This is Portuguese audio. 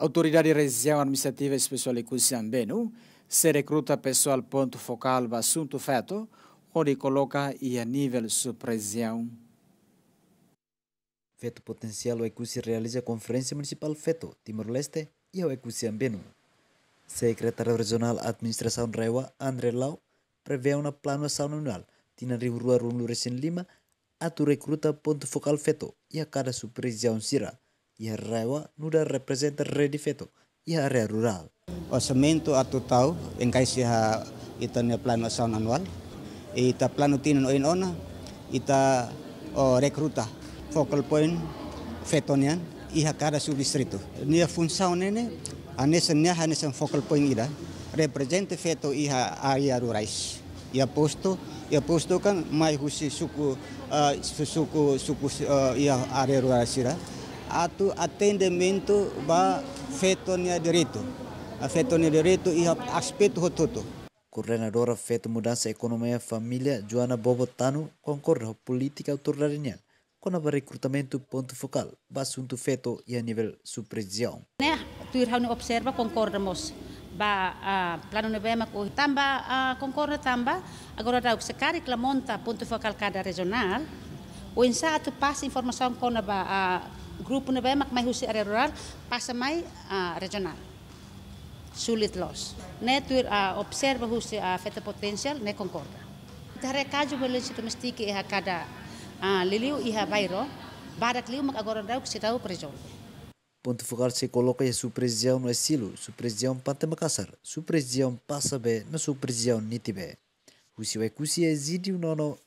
Autoridade Região Administrativa Especial de Cusiambeno se recruta pessoal ponto focal do assunto feto, onde coloca e a nível sub-região. Feto Potencial o ECUSI realiza a Conferência Municipal Feto Timor-Leste e o ECUSI Ambeno. Secretário Regional Administração Reua, André Lau, prevê uma planação anual de Rio Rua Runlu Recém Lima, a tu recruta ponto focal feto e a cada sub-região ia rewa nuda representa veto, ia area rural. O semento atau tau en caise ha ita ne plano saun anual ita plano tinun oin ona ita o rekruta focal point fetonian iha su subdistrito. Nia função nene anesen nia hanesen focal point ida representa veto iha area rurais. Ia posto ia posto kan mai husi suku uh, suku suku uh, ia rural rurais lah. atau atendimento ba feito direito. A fetonia direito e aspecto rototo. Coordenadora Feto Mudança Economia e Família, Joana Bobotano, concorre à política autoritarinha com o recrutamento ponto focal, o assunto feito e a nível supervisão. Né, tu irá observa, concordamos ba uh, plano nebema ko tamba uh, concorda tamba agora daw sekali klamonta ponto focal cada regional o insa passa informação com ba uh, grup ne mak mai husi area rural pas mai ah, regional sulit los ne tu uh, ah, observa husi a ah, feta potensial ne concorda tare kaju bele si domestik e ha kada liliu iha bairo barak liu mak agora dau kisitau presolve Ponto Fogar se coloca em sua no estilo, sua precisão pante Makassar, sua precisão passa bem, nitibe. O seu é cusi é zidio nono